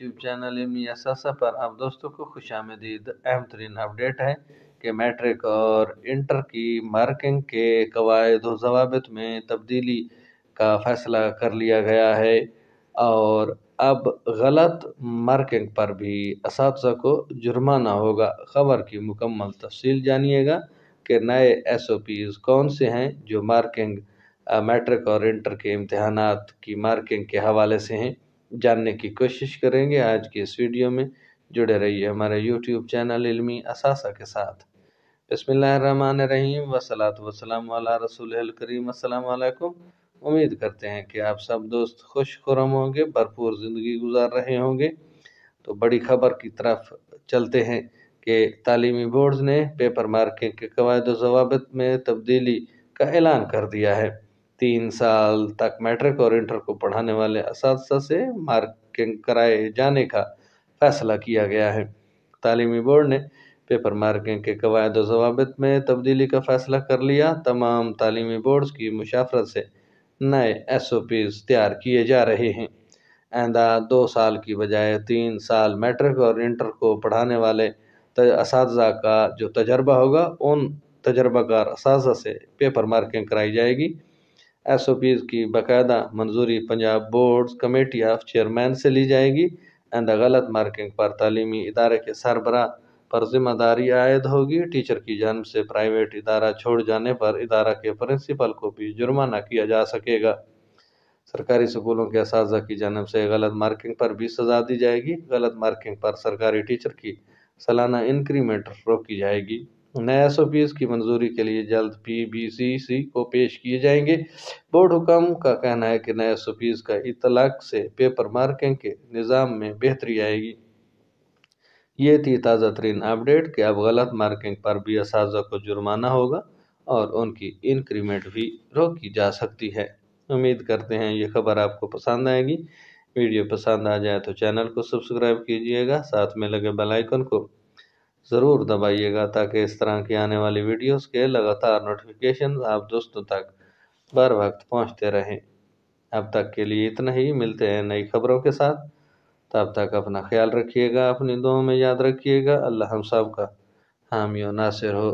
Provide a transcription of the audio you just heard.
YouTube channel इलमिया पर आप दोस्तों को खुश आमदीद अहम तरीन अपडेट है कि मैट्रिक और इंटर की मार्किंग के कवायद जवाबित में तब्दीली का फैसला कर लिया गया है और अब गलत मार्किंग पर भी इस को जुर्माना होगा खबर की मुकम्मल तफसील जानिएगा कि नए एस ओ पीज़ कौन से हैं जो मार्किंग मैट्रिक और इंटर के इम्तहान की मार्किंग के हवाले से हैं जानने की कोशिश करेंगे आज के इस वीडियो में जुड़े रहिए हमारे यूट्यूब चैनल इलमी असासा के साथ बसमान रहीम वसलात वसलाम वाला रसूल करीम असलकुम उम्मीद करते हैं कि आप सब दोस्त खुश खुरम होंगे भरपूर ज़िंदगी गुजार रहे होंगे तो बड़ी खबर की तरफ चलते हैं कि तालीमी बोर्ड ने पेपर मार्किंग के कवायद जवाबत में तब्दीली का ऐलान कर दिया है तीन साल तक मैट्रिक और इंटर को पढ़ाने वाले इस से मार्किंग कराए जाने का फैसला किया गया है तालीमी बोर्ड ने पेपर मार्किंग के कवायद जवाबित में तब्दीली का फैसला कर लिया तमाम तालीमी बोर्ड्स की मुशाफरत से नए एस ओ पीज तैयार किए जा रहे हैं आंदा दो साल की बजाय तीन साल मैट्रिक और इंटर को पढ़ाने वाले इस का जो तजर्बा होगा उन तजर्बाकार इस से पेपर मार्किंग कराई जाएगी एस ओ पीज़ की बाकायदा मंजूरी Punjab board committee of chairman से ली जाएगी एंड गलत मार्किंग पर तलीमी इदारे के सरबरा पर जिम्मेदारी आयद होगी टीचर की जानब से प्राइवेट इदारा छोड़ जाने पर इदारा के प्रिंसिपल को भी जुर्माना किया जा सकेगा सरकारी स्कूलों के इस की जानब से गलत मार्किंग पर भी सजा दी जाएगी गलत मार्किंग पर सरकारी टीचर की सालाना इंक्रीमेंट रोकी जाएगी नए एस की मंजूरी के लिए जल्द पीबीसीसी को पेश किए जाएंगे बोर्ड हुकाम का कहना है कि नए एस का इतलाक से पेपर मार्किंग के निज़ाम में बेहतरी आएगी ये थी ताज़ा तरीन अपडेट कि अब गलत मार्किंग पर भी इस को जुर्माना होगा और उनकी इंक्रीमेंट भी रोकी जा सकती है उम्मीद करते हैं ये खबर आपको पसंद आएगी वीडियो पसंद आ जाए तो चैनल को सब्सक्राइब कीजिएगा साथ में लगे बेल आइकन को ज़रूर दबाइएगा ताकि इस तरह की आने वाली वीडियोस के लगातार नोटिफिकेशन आप दोस्तों तक बर वक्त पहुंचते रहें अब तक के लिए इतना ही मिलते हैं नई खबरों के साथ तब तक अपना ख्याल रखिएगा अपनी दुआओं में याद रखिएगा अल्लाह हम सब का हामी नासिर हो